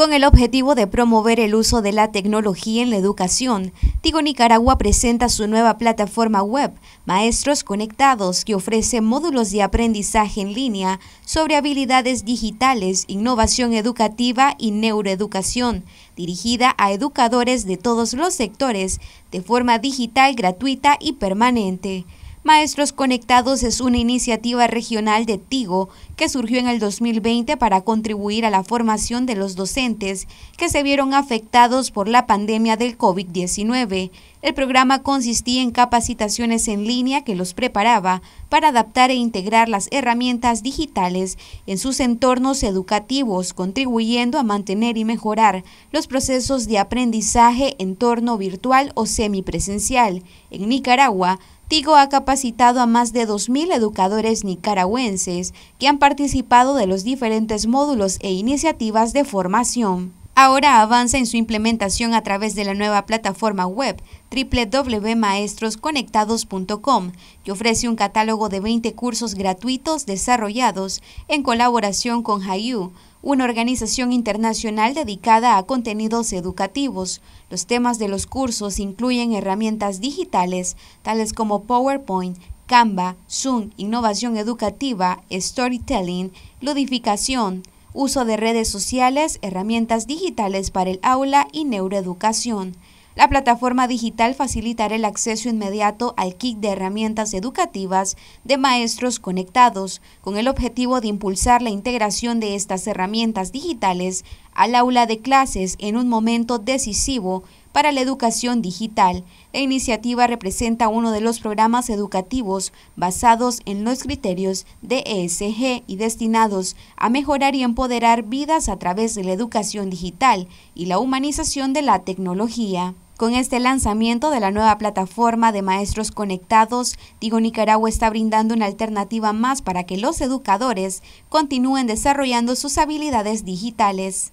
Con el objetivo de promover el uso de la tecnología en la educación, Tigo Nicaragua presenta su nueva plataforma web, Maestros Conectados, que ofrece módulos de aprendizaje en línea sobre habilidades digitales, innovación educativa y neuroeducación, dirigida a educadores de todos los sectores, de forma digital, gratuita y permanente. Maestros Conectados es una iniciativa regional de Tigo que surgió en el 2020 para contribuir a la formación de los docentes que se vieron afectados por la pandemia del COVID-19. El programa consistía en capacitaciones en línea que los preparaba para adaptar e integrar las herramientas digitales en sus entornos educativos, contribuyendo a mantener y mejorar los procesos de aprendizaje en torno virtual o semipresencial. En Nicaragua, Tigo ha capacitado a más de 2.000 educadores nicaragüenses que han participado de los diferentes módulos e iniciativas de formación. Ahora avanza en su implementación a través de la nueva plataforma web www.maestrosconectados.com, que ofrece un catálogo de 20 cursos gratuitos desarrollados en colaboración con Hayu, una organización internacional dedicada a contenidos educativos. Los temas de los cursos incluyen herramientas digitales, tales como PowerPoint, Canva, Zoom, innovación educativa, storytelling, ludificación, uso de redes sociales, herramientas digitales para el aula y neuroeducación. La plataforma digital facilitará el acceso inmediato al kit de herramientas educativas de maestros conectados, con el objetivo de impulsar la integración de estas herramientas digitales al aula de clases en un momento decisivo para la educación digital. La iniciativa representa uno de los programas educativos basados en los criterios de ESG y destinados a mejorar y empoderar vidas a través de la educación digital y la humanización de la tecnología. Con este lanzamiento de la nueva plataforma de maestros conectados, Digo Nicaragua está brindando una alternativa más para que los educadores continúen desarrollando sus habilidades digitales.